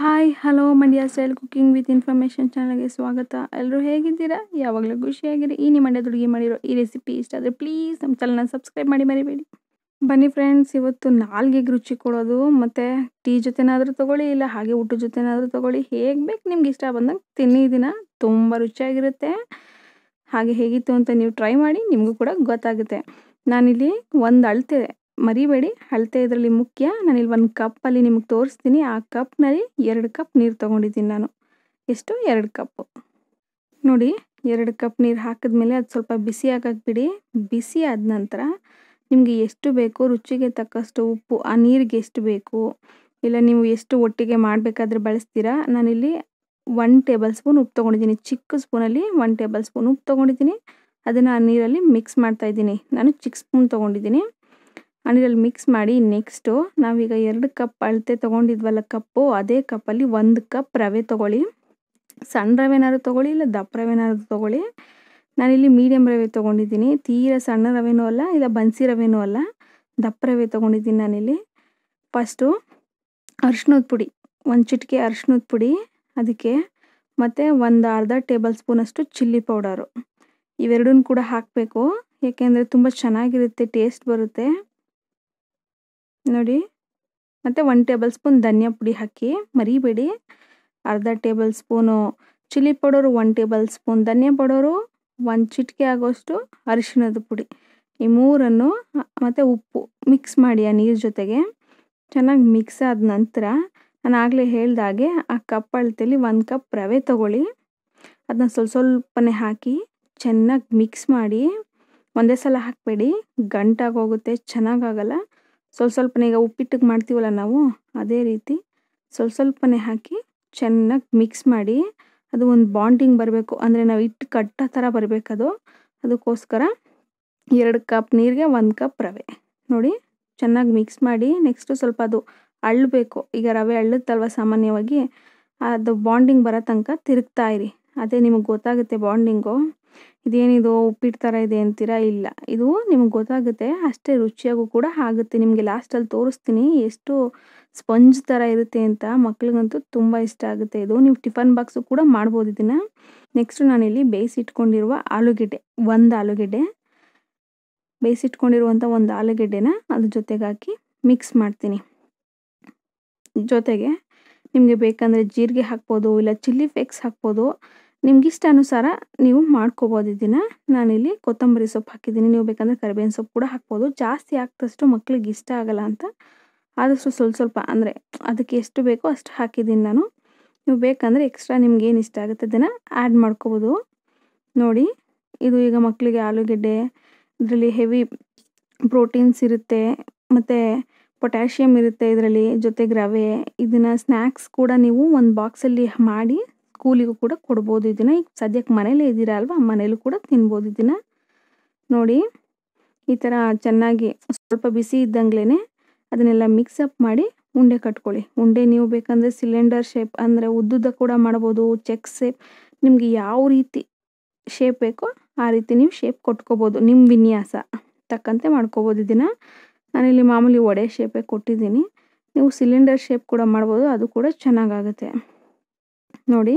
hi hello Mandya style cooking with information ಚಾನಲ್ಗೆ ಸ್ವಾಗತ ಎಲ್ಲರೂ ಹೇಗಿದ್ದೀರಾ ಯಾವಾಗಲೂ ಖುಷಿಯಾಗಿರಿ ಈ ನಿಮ್ಮ ಮಂಡ್ಯದ ಅಡುಗೆ ಮಾಡಿರೋ ಈ ರೆಸಿಪಿ ಇಷ್ಟ ಆದರೆ ಪ್ಲೀಸ್ ನಮ್ಮ ಚಾನಲ್ನ ಸಬ್ಸ್ಕ್ರೈಬ್ ಮಾಡಿ ಮರಿಬೇಡಿ ಬನ್ನಿ ಫ್ರೆಂಡ್ಸ್ ಇವತ್ತು ನಾಲ್ಗೆಗೆ ರುಚಿ ಕೊಡೋದು ಮತ್ತು ಟೀ ಜೊತೆನಾದರೂ ತೊಗೊಳ್ಳಿ ಇಲ್ಲ ಹಾಗೆ ಊಟದ ಜೊತೆನಾದರೂ ತೊಗೊಳ್ಳಿ ಹೇಗೆ ಬೇಕು ನಿಮ್ಗೆ ಇಷ್ಟ ಬಂದಂಗೆ ತಿನ್ನಿ ದಿನ ತುಂಬ ರುಚಿಯಾಗಿರುತ್ತೆ ಹಾಗೆ ಹೇಗಿತ್ತು ಅಂತ ನೀವು ಟ್ರೈ ಮಾಡಿ ನಿಮಗೂ ಕೂಡ ಗೊತ್ತಾಗುತ್ತೆ ನಾನಿಲ್ಲಿ ಒಂದು ಅಳತೆ ಮರಿಬೇಡಿ ಅಳತೆ ಇದರಲ್ಲಿ ಮುಖ್ಯ ನಾನಿಲ್ಲಿ ಒಂದು ಕಪ್ಪಲ್ಲಿ ನಿಮಗೆ ತೋರಿಸ್ತೀನಿ ಆ ಕಪ್ನಲ್ಲಿ ಎರಡು ಕಪ್ ನೀರು ತೊಗೊಂಡಿದ್ದೀನಿ ನಾನು ಎಷ್ಟು ಎರಡು ಕಪ್ಪು ನೋಡಿ ಎರಡು ಕಪ್ ನೀರು ಹಾಕಿದ್ಮೇಲೆ ಅದು ಸ್ವಲ್ಪ ಬಿಸಿ ಹಾಕಕ್ಕೆ ಬಿಡಿ ಬಿಸಿ ಆದ ನಂತರ ನಿಮಗೆ ಎಷ್ಟು ಬೇಕು ರುಚಿಗೆ ತಕ್ಕಷ್ಟು ಉಪ್ಪು ಆ ನೀರಿಗೆ ಎಷ್ಟು ಬೇಕು ಇಲ್ಲ ನೀವು ಎಷ್ಟು ಒಟ್ಟಿಗೆ ಮಾಡಬೇಕಾದ್ರೆ ಬಳಸ್ತೀರಾ ನಾನಿಲ್ಲಿ ಒನ್ ಟೇಬಲ್ ಸ್ಪೂನ್ ಉಪ್ಪು ತೊಗೊಂಡಿದ್ದೀನಿ ಚಿಕ್ಕ ಸ್ಪೂನಲ್ಲಿ ಒನ್ ಟೇಬಲ್ ಸ್ಪೂನ್ ಉಪ್ಪು ತೊಗೊಂಡಿದ್ದೀನಿ ಅದನ್ನು ಆ ನೀರಲ್ಲಿ ಮಿಕ್ಸ್ ಮಾಡ್ತಾಯಿದ್ದೀನಿ ನಾನು ಚಿಕ್ಕ ಸ್ಪೂನ್ ತೊಗೊಂಡಿದ್ದೀನಿ ಆ್ಯಂಡ್ ಇದ್ರಲ್ಲಿ ಮಿಕ್ಸ್ ಮಾಡಿ ನೆಕ್ಸ್ಟು ನಾವೀಗ ಎರಡು ಕಪ್ ಅಳತೆ ತೊಗೊಂಡಿದ್ವಲ್ಲ ಕಪ್ಪು ಅದೇ ಕಪ್ಪಲ್ಲಿ ಒಂದು ಕಪ್ ರವೆ ತೊಗೊಳ್ಳಿ ಸಣ್ಣ ರವೆನಾದ್ರು ತೊಗೊಳ್ಳಿ ಇಲ್ಲ ದಪ್ಪ ರವೆನಾದ್ರು ತೊಗೊಳ್ಳಿ ನಾನಿಲ್ಲಿ ಮೀಡಿಯಮ್ ರವೆ ತೊಗೊಂಡಿದ್ದೀನಿ ತೀರ ಸಣ್ಣ ರವೆನೂ ಅಲ್ಲ ಇಲ್ಲ ಬನ್ಸಿ ರವೆನೂ ಅಲ್ಲ ದಪ್ಪ ರವೆ ತೊಗೊಂಡಿದ್ದೀನಿ ನಾನಿಲ್ಲಿ ಫಸ್ಟು ಅರ್ಶಿನದ ಪುಡಿ ಒಂದು ಚಿಟಿಕೆ ಅರ್ಶಿನದ ಪುಡಿ ಅದಕ್ಕೆ ಮತ್ತು ಒಂದು ಅರ್ಧ ಟೇಬಲ್ ಸ್ಪೂನಷ್ಟು ಚಿಲ್ಲಿ ಪೌಡರು ಇವೆರಡನ್ನೂ ಕೂಡ ಹಾಕಬೇಕು ಏಕೆಂದರೆ ತುಂಬ ಚೆನ್ನಾಗಿರುತ್ತೆ ಟೇಸ್ಟ್ ಬರುತ್ತೆ ನೋಡಿ ಮತ್ತು ಒನ್ ಟೇಬಲ್ ಸ್ಪೂನ್ ಧನಿಯಾ ಪುಡಿ ಹಾಕಿ ಮರಿಬೇಡಿ ಅರ್ಧ tablespoon chilli powder one tablespoon ಧನಿಯಾ ಪೌಡರು ಒಂದು ಚಿಟಿಕೆ ಆಗೋಷ್ಟು ಅರಿಶಿಣದ ಪುಡಿ ಈ ಮೂರನ್ನು ಮತ್ತು ಉಪ್ಪು ಮಿಕ್ಸ್ ಮಾಡಿ ಆ ನೀರು ಜೊತೆಗೆ ಚೆನ್ನಾಗಿ ಮಿಕ್ಸ್ ಆದ ನಂತರ ನಾನು ಆಗಲೇ ಹೇಳ್ದಾಗೆ ಆ ಕಪ್ ಅಳತೆಯಲ್ಲಿ ಒಂದು ಕಪ್ ರವೆ ತೊಗೊಳ್ಳಿ ಅದನ್ನ ಸ್ವಲ್ಪ ಸ್ವಲ್ಪನೇ ಹಾಕಿ ಚೆನ್ನಾಗಿ ಮಿಕ್ಸ್ ಮಾಡಿ ಒಂದೇ ಸಲ ಹಾಕಬೇಡಿ ಗಂಟಾಗೋಗುತ್ತೆ ಚೆನ್ನಾಗಾಗಲ್ಲ ಸ್ವಲ್ಪ ಸ್ವಲ್ಪನೇ ಈಗ ಉಪ್ಪಿಟ್ಟಿಗೆ ಮಾಡ್ತೀವಲ್ಲ ನಾವು ಅದೇ ರೀತಿ ಸ್ವಲ್ಪ ಸ್ವಲ್ಪನೇ ಹಾಕಿ ಚೆನ್ನಾಗಿ ಮಿಕ್ಸ್ ಮಾಡಿ ಅದು ಒಂದು ಬಾಂಡಿಂಗ್ ಬರಬೇಕು ಅಂದರೆ ನಾವು ಇಟ್ಟು ಕಟ್ಟೋ ಥರ ಬರಬೇಕದು ಅದಕ್ಕೋಸ್ಕರ ಎರಡು ಕಪ್ ನೀರಿಗೆ ಒಂದು ಕಪ್ ರವೆ ನೋಡಿ ಚೆನ್ನಾಗಿ ಮಿಕ್ಸ್ ಮಾಡಿ ನೆಕ್ಸ್ಟು ಸ್ವಲ್ಪ ಅದು ಅಳ್ಳಬೇಕು ಈಗ ರವೆ ಅಳ್ಳುತ್ತಲ್ವ ಸಾಮಾನ್ಯವಾಗಿ ಅದು ಬಾಂಡಿಂಗ್ ಬರೋ ತನಕ ತಿರುಗ್ತಾ ಇರಿ ಅದೇ ನಿಮಗೆ ಗೊತ್ತಾಗುತ್ತೆ ಬಾಂಡಿಂಗು ಇದೇನಿದು ಉಪ್ಪಿಟ್ಟು ಥರ ಇದೆ ಅಂತೀರಾ ಇಲ್ಲ ಇದು ನಿಮ್ಗೆ ಗೊತ್ತಾಗುತ್ತೆ ಅಷ್ಟೇ ರುಚಿಯಾಗೂ ಕೂಡ ಆಗುತ್ತೆ ನಿಮಗೆ ಲಾಸ್ಟಲ್ಲಿ ತೋರಿಸ್ತೀನಿ ಎಷ್ಟು ಸ್ಪಂಜ್ ಥರ ಇರುತ್ತೆ ಅಂತ ಮಕ್ಳಿಗಂತೂ ತುಂಬ ಇಷ್ಟ ಆಗುತ್ತೆ ಇದು ನೀವು ಟಿಫನ್ ಬಾಕ್ಸು ಕೂಡ ಮಾಡ್ಬೋದು ಇದನ್ನು ನೆಕ್ಸ್ಟು ನಾನಿಲ್ಲಿ ಬೇಯಿಸಿಟ್ಕೊಂಡಿರುವ ಆಲೂಗೆಡ್ಡೆ ಒಂದು ಆಲೂಗೆಡ್ಡೆ ಬೇಯಿಸಿಟ್ಕೊಂಡಿರುವಂಥ ಒಂದು ಆಲೂಗೆಡ್ಡೆನ ಅದ್ರ ಜೊತೆಗೆ ಹಾಕಿ ಮಿಕ್ಸ್ ಮಾಡ್ತೀನಿ ಜೊತೆಗೆ ನಿಮಗೆ ಬೇಕಂದರೆ ಜೀರಿಗೆ ಹಾಕ್ಬೋದು ಇಲ್ಲ ಚಿಲ್ಲಿ ಫ್ಲೇಕ್ಸ್ ಹಾಕ್ಬೋದು ಅನುಸಾರ ನೀವು ಮಾಡ್ಕೋಬೋದು ಇದನ್ನು ನಾನಿಲ್ಲಿ ಕೊತ್ತಂಬರಿ ಸೊಪ್ಪು ಹಾಕಿದ್ದೀನಿ ನೀವು ಬೇಕಂದರೆ ಕರಿಬೇವಿನ ಸೊಪ್ಪು ಕೂಡ ಹಾಕ್ಬೋದು ಜಾಸ್ತಿ ಹಾಕ್ದಷ್ಟು ಮಕ್ಳಿಗೆ ಇಷ್ಟ ಆಗಲ್ಲ ಅಂತ ಆದಷ್ಟು ಸ್ವಲ್ಪ ಸ್ವಲ್ಪ ಅಂದರೆ ಅದಕ್ಕೆ ಎಷ್ಟು ಬೇಕೋ ಅಷ್ಟು ಹಾಕಿದ್ದೀನಿ ನಾನು ನೀವು ಬೇಕಂದರೆ ಎಕ್ಸ್ಟ್ರಾ ನಿಮ್ಗೆ ಏನು ಇಷ್ಟ ಆಗುತ್ತೆ ಅದನ್ನು ಆ್ಯಡ್ ಮಾಡ್ಕೋಬೋದು ನೋಡಿ ಇದು ಈಗ ಮಕ್ಕಳಿಗೆ ಆಲೂಗೆಡ್ಡೆ ಇದರಲ್ಲಿ ಹೆವಿ ಪ್ರೋಟೀನ್ಸ್ ಇರುತ್ತೆ ಮತ್ತು ಪೊಟ್ಯಾಷಿಯಮ್ ಇರುತ್ತೆ ಇದರಲ್ಲಿ ಜೊತೆಗೆ ರವೆ ಇದನ್ನು ಸ್ನ್ಯಾಕ್ಸ್ ಕೂಡ ನೀವು ಒಂದು ಬಾಕ್ಸಲ್ಲಿ ಮಾಡಿ ಕೂಲಿಗೂ ಕೂಡ ಕೊಡ್ಬೋದು ಇದನ್ನು ಈಗ ಸದ್ಯಕ್ಕೆ ಮನೇಲೇ ಇದ್ದೀರಾ ಅಲ್ವಾ ಮನೇಲೂ ಕೂಡ ತಿನ್ಬೋದು ಇದನ್ನು ನೋಡಿ ಈ ಥರ ಚೆನ್ನಾಗಿ ಸ್ವಲ್ಪ ಬಿಸಿ ಇದ್ದಂಗ್ಲೇ ಅದನ್ನೆಲ್ಲ ಮಿಕ್ಸಪ್ ಮಾಡಿ ಉಂಡೆ ಕಟ್ಕೊಳ್ಳಿ ಉಂಡೆ ನೀವು ಬೇಕಂದರೆ ಸಿಲಿಂಡರ್ ಶೇಪ್ ಅಂದರೆ ಉದ್ದುದ್ದ ಕೂಡ ಮಾಡ್ಬೋದು ಚೆಕ್ ಶೇಪ್ ನಿಮಗೆ ಯಾವ ರೀತಿ ಶೇಪ್ ಬೇಕೋ ಆ ರೀತಿ ನೀವು ಶೇಪ್ ಕೊಟ್ಕೋಬೋದು ನಿಮ್ಮ ವಿನ್ಯಾಸ ತಕ್ಕಂತೆ ಮಾಡ್ಕೋಬೋದು ಇದನ್ನು ನಾನಿಲ್ಲಿ ಮಾಮೂಲಿ ಒಡೆ ಶೇಪೇ ಕೊಟ್ಟಿದ್ದೀನಿ ನೀವು ಸಿಲಿಂಡರ್ ಶೇಪ್ ಕೂಡ ಮಾಡ್ಬೋದು ಅದು ಕೂಡ ಚೆನ್ನಾಗಾಗುತ್ತೆ ನೋಡಿ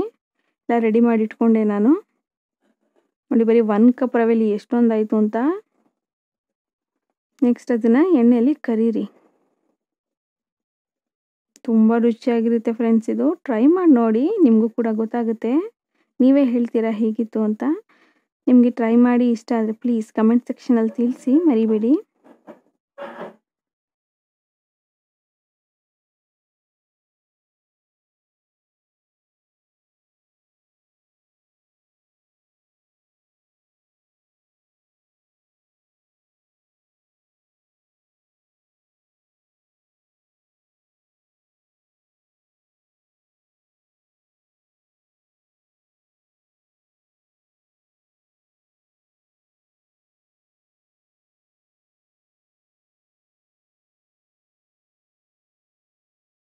ಎಲ್ಲ ರೆಡಿ ಮಾಡಿ ಇಟ್ಕೊಂಡೆ ನಾನು ನೋಡಿ ಬರೀ ಒನ್ ಕಪ್ ರವೆಲಿ ಎಷ್ಟೊಂದಾಯಿತು ಅಂತ ನೆಕ್ಸ್ಟ್ ಅದನ್ನು ಎಣ್ಣೆಯಲ್ಲಿ ಕರೀರಿ ತುಂಬ ರುಚಿಯಾಗಿರುತ್ತೆ ಫ್ರೆಂಡ್ಸ್ ಇದು ಟ್ರೈ ಮಾಡಿ ನೋಡಿ ನಿಮಗೂ ಕೂಡ ಗೊತ್ತಾಗುತ್ತೆ ನೀವೇ ಹೇಳ್ತೀರಾ ಹೇಗಿತ್ತು ಅಂತ ನಿಮಗೆ ಟ್ರೈ ಮಾಡಿ ಇಷ್ಟ ಆದರೆ ಪ್ಲೀಸ್ ಕಮೆಂಟ್ ಸೆಕ್ಷನಲ್ಲಿ ತಿಳಿಸಿ ಮರಿಬೇಡಿ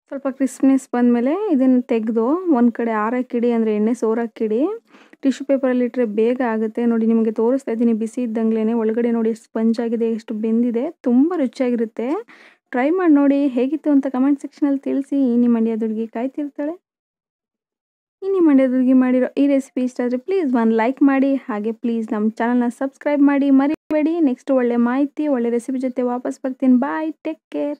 ಸ್ವಲ್ಪ ಕ್ರಿಸ್ಮಿಸ್ ಬಂದಮೇಲೆ ಇದನ್ನು ತೆಗೆದು ಒಂದು ಕಡೆ ಆರಕ್ಕಿಡಿ ಅಂದರೆ ಎಣ್ಣೆ ಸೋರಾಕಿಡಿ ಟಿಶ್ಯೂ ಪೇಪರಲ್ಲಿ ಇಟ್ಟರೆ ಬೇಗ ಆಗುತ್ತೆ ನೋಡಿ ನಿಮಗೆ ತೋರಿಸ್ತಾ ಇದ್ದೀನಿ ಬಿಸಿ ಇದ್ದಂಗ್ಲೇ ಒಳಗಡೆ ನೋಡಿ ಎಷ್ಟು ಸ್ಪಂಜ್ ಆಗಿದೆ ಎಷ್ಟು ಬೆಂದಿದೆ ತುಂಬ ರುಚಿಯಾಗಿರುತ್ತೆ ಟ್ರೈ ಮಾಡಿ ನೋಡಿ ಹೇಗಿತ್ತು ಅಂತ ಕಮೆಂಟ್ ಸೆಕ್ಷನಲ್ಲಿ ತಿಳಿಸಿ ಈ ನಿಮ್ಮ ಮಂಡ್ಯ ಹುಡುಗಿ ಕಾಯ್ತಿರ್ತಾಳೆ ಈ ನಿಮ್ಮ ಮಂಡ್ಯ ಹುಡುಗಿ ಮಾಡಿರೋ ಈ ರೆಸಿಪಿ ಇಷ್ಟ ಆದರೆ ಪ್ಲೀಸ್ ಒಂದು ಲೈಕ್ ಮಾಡಿ ಹಾಗೆ ಪ್ಲೀಸ್ ನಮ್ಮ ಚಾನಲ್ನ ಸಬ್ಸ್ಕ್ರೈಬ್ ಮಾಡಿ ಮರಿಬೇಡಿ ನೆಕ್ಸ್ಟ್ ಒಳ್ಳೆ ಮಾಹಿತಿ ಒಳ್ಳೆ ರೆಸಿಪಿ ಜೊತೆ ವಾಪಸ್ ಬರ್ತೀನಿ ಬಾಯ್ ಟೇಕ್ ಕೇರ್